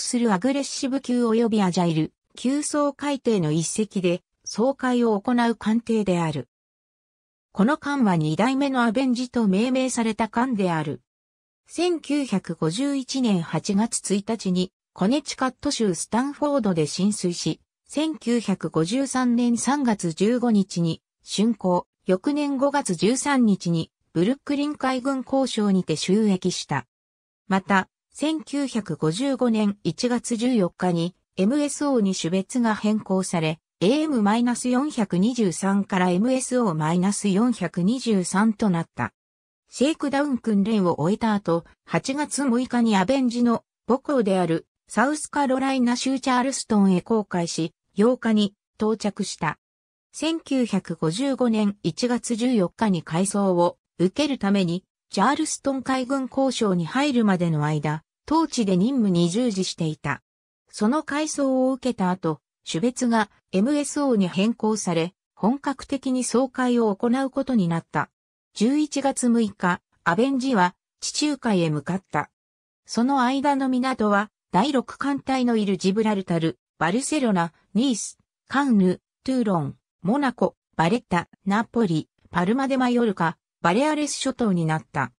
するアグレッシブ級及びアジャイル、急走海底の一隻で、総会を行う艦艇である。この艦は2代目のアベンジと命名された艦である。1951年8月1日に、コネチカット州スタンフォードで浸水し、1953年3月15日に、竣工、翌年5月13日に、ブルックリン海軍交渉にて収益した。また、1955年1月14日に MSO に種別が変更され、AM-423 から MSO-423 となった。シェイクダウン訓練を終えた後、8月6日にアベンジの母校であるサウスカロライナ州チャールストンへ航海し、8日に到着した。1955年1月14日に改装を受けるために、チャールストン海軍交渉に入るまでの間、当地で任務に従事していた。その改装を受けた後、種別が MSO に変更され、本格的に総会を行うことになった。11月6日、アベンジは地中海へ向かった。その間の港は、第6艦隊のいるジブラルタル、バルセロナ、ニース、カンヌ、トゥーロン、モナコ、バレッタ、ナポリ、パルマデマヨルカ、バレアレス諸島になった。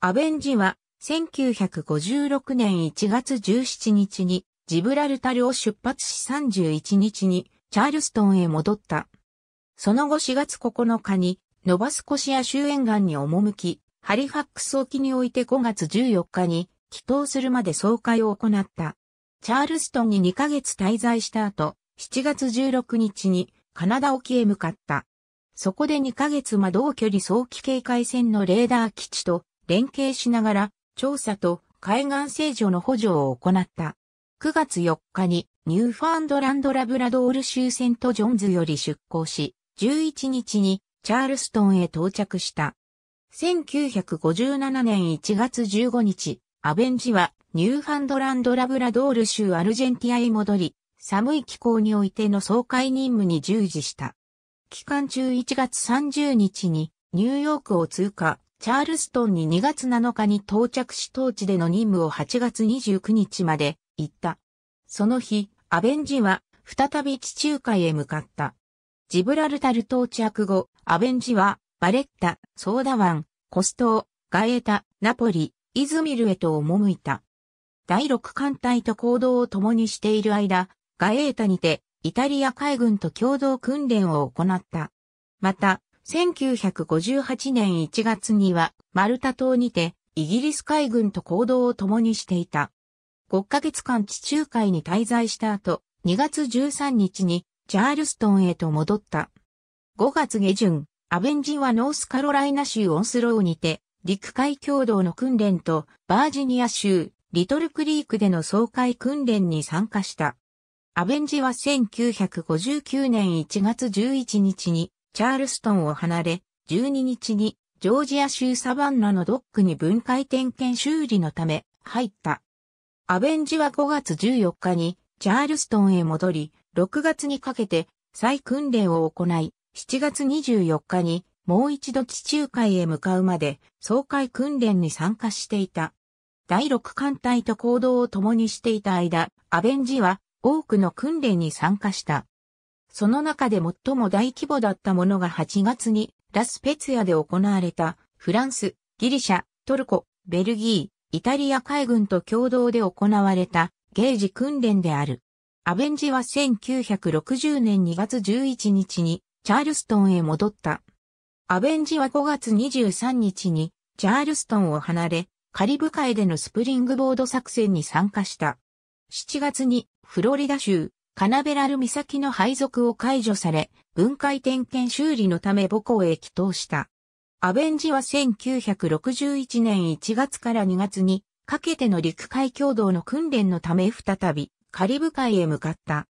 アベンジは1956年1月17日にジブラルタルを出発し31日にチャールストンへ戻った。その後4月9日にノバスコシア周辺岸に赴き、ハリファックス沖において5月14日に帰島するまで総会を行った。チャールストンに2ヶ月滞在した後、7月16日にカナダ沖へ向かった。そこで2ヶ月間同距離早期警戒線のレーダー基地と連携しながら調査と海岸清除の補助を行った。9月4日にニューファンドランドラブラドール州セントジョンズより出港し、11日にチャールストンへ到着した。1957年1月15日、アベンジはニューファンドランドラブラドール州アルジェンティアへ戻り、寒い気候においての総会任務に従事した。期間中1月30日にニューヨークを通過、チャールストンに2月7日に到着し当地での任務を8月29日まで行った。その日、アベンジは再び地中海へ向かった。ジブラルタル到着後、アベンジはバレッタ、ソーダ湾、コストー、ガエータ、ナポリ、イズミルへと赴いた。第6艦隊と行動を共にしている間、ガエータにてイタリア海軍と共同訓練を行った。また、1958年1月にはマルタ島にてイギリス海軍と行動を共にしていた。5ヶ月間地中海に滞在した後、2月13日にチャールストンへと戻った。5月下旬、アベンジはノースカロライナ州オンスローにて、陸海共同の訓練とバージニア州リトルクリークでの総会訓練に参加した。アベンジは1959年1月11日にチャールストンを離れ、12日にジョージア州サバンナのドックに分解点検修理のため入った。アベンジは5月14日にチャールストンへ戻り、6月にかけて再訓練を行い、7月24日にもう一度地中海へ向かうまで総会訓練に参加していた。第6艦隊と行動を共にしていた間、アベンジは多くの訓練に参加した。その中で最も大規模だったものが8月にラスペツヤで行われたフランス、ギリシャ、トルコ、ベルギー、イタリア海軍と共同で行われたゲージ訓練である。アベンジは1960年2月11日にチャールストンへ戻った。アベンジは5月23日にチャールストンを離れ、カリブ海でのスプリングボード作戦に参加した。7月にフロリダ州カナベラル岬の配属を解除され、分解点検修理のため母校へ帰投した。アベンジは1961年1月から2月にかけての陸海共同の訓練のため再びカリブ海へ向かった。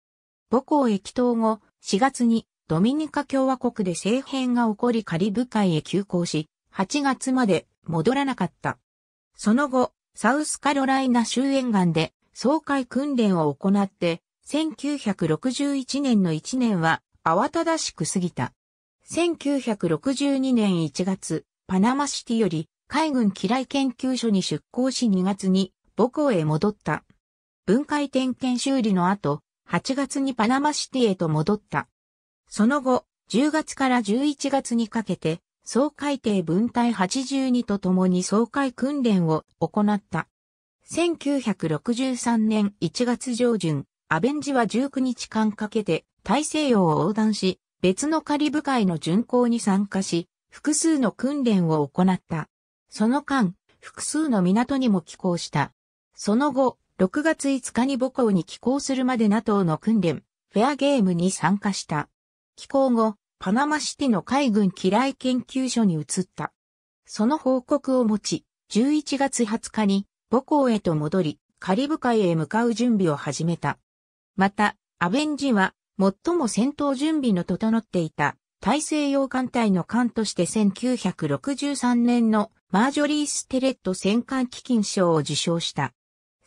母校へ帰投後、4月にドミニカ共和国で政変が起こりカリブ海へ急行し、8月まで戻らなかった。その後、サウスカロライナ州沿岸で総会訓練を行って1961年の1年は慌ただしく過ぎた。1962年1月、パナマシティより海軍機雷研究所に出向し2月に母校へ戻った。分解点検修理の後、8月にパナマシティへと戻った。その後、10月から11月にかけて、総海艇分隊82と共に総海訓練を行った。1963年1月上旬、アベンジは19日間かけて大西洋を横断し、別のカリブ海の巡航に参加し、複数の訓練を行った。その間、複数の港にも寄港した。その後、6月5日に母校に寄港するまで NATO の訓練、フェアゲームに参加した。寄港後、パナマシティの海軍機雷研究所に移った。その報告を持ち、11月20日に母校へと戻り、カリブ海へ向かう準備を始めた。また、アベンジは、最も戦闘準備の整っていた、大西洋艦隊の艦として1963年のマージョリー・ステレット戦艦基金賞を受賞した。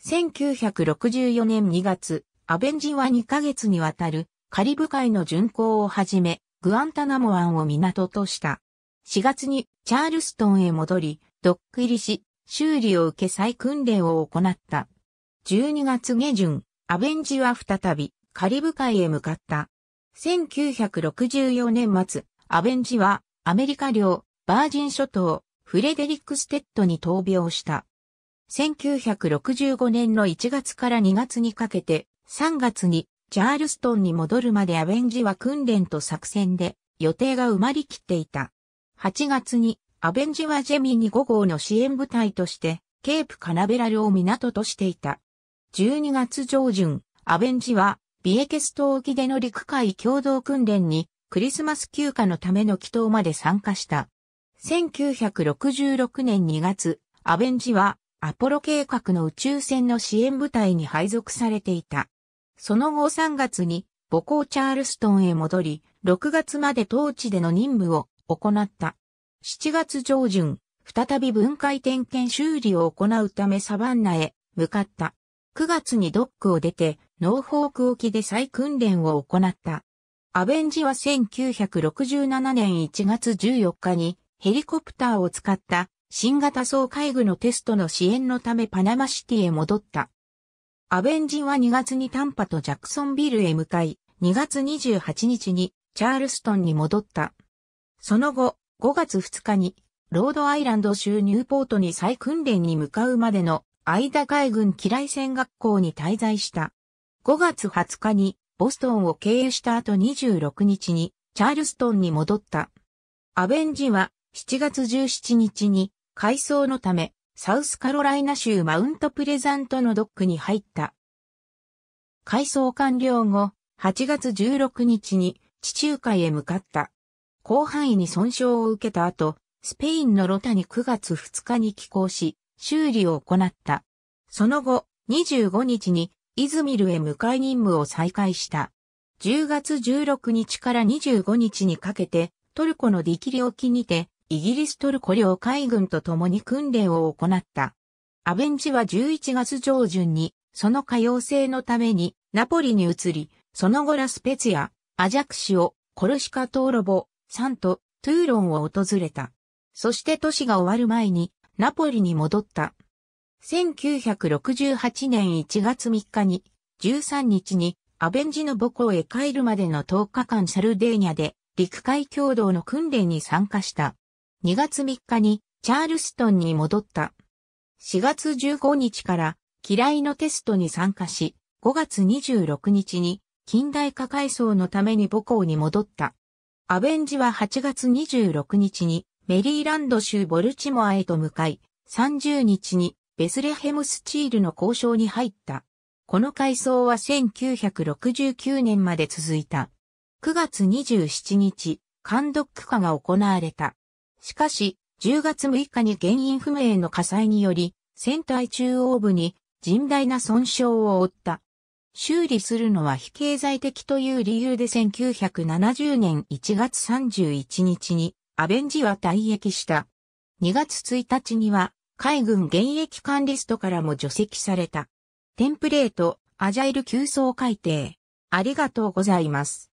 1964年2月、アベンジは2ヶ月にわたるカリブ海の巡航をはじめ、グアンタナモ湾を港とした。4月にチャールストンへ戻り、ドック入りし、修理を受け再訓練を行った。12月下旬、アベンジは再びカリブ海へ向かった。1964年末、アベンジはアメリカ領バージン諸島フレデリックステッドに闘病した。1965年の1月から2月にかけて3月にチャールストンに戻るまでアベンジは訓練と作戦で予定が埋まりきっていた。8月にアベンジはジェミニ5号の支援部隊としてケープカナベラルを港としていた。12月上旬、アベンジは、ビエケス島沖での陸海共同訓練に、クリスマス休暇のための祈祷まで参加した。1966年2月、アベンジは、アポロ計画の宇宙船の支援部隊に配属されていた。その後3月に、母校チャールストンへ戻り、6月まで当地での任務を行った。7月上旬、再び分解点検修理を行うためサバンナへ向かった。9月にドックを出て、ノーフォーク沖で再訓練を行った。アベンジは1967年1月14日にヘリコプターを使った新型総海具のテストの支援のためパナマシティへ戻った。アベンジは2月にタンパとジャクソンビルへ向かい、2月28日にチャールストンに戻った。その後、5月2日にロードアイランド州ニューポートに再訓練に向かうまでのイ田海軍機雷船学校に滞在した。5月20日にボストンを経由した後26日にチャールストンに戻った。アベンジは7月17日に改装のためサウスカロライナ州マウントプレザントのドックに入った。改装完了後、8月16日に地中海へ向かった。広範囲に損傷を受けた後、スペインのロタに9月2日に寄港し、修理を行った。その後、25日にイズミルへ向かい任務を再開した。10月16日から25日にかけて、トルコのディキリ沖にて、イギリストルコ領海軍と共に訓練を行った。アベンジは11月上旬に、その可用性のために、ナポリに移り、その後ラスペツや、アジャクシオ、コルシカトーロボ、サント、トゥーロンを訪れた。そして都市が終わる前に、ナポリに戻った。1968年1月3日に、13日に、アベンジの母校へ帰るまでの10日間サルデーニャで、陸海共同の訓練に参加した。2月3日に、チャールストンに戻った。4月15日から、嫌いのテストに参加し、5月26日に、近代化改装のために母校に戻った。アベンジは8月26日にメリーランド州ボルチモアへと向かい、30日にベスレヘムスチールの交渉に入った。この改装は1969年まで続いた。9月27日、監督化が行われた。しかし、10月6日に原因不明の火災により、船体中央部に甚大な損傷を負った。修理するのは非経済的という理由で1970年1月31日にアベンジは退役した。2月1日には、海軍現役艦リストからも除籍された。テンプレート、アジャイル急走改定。ありがとうございます。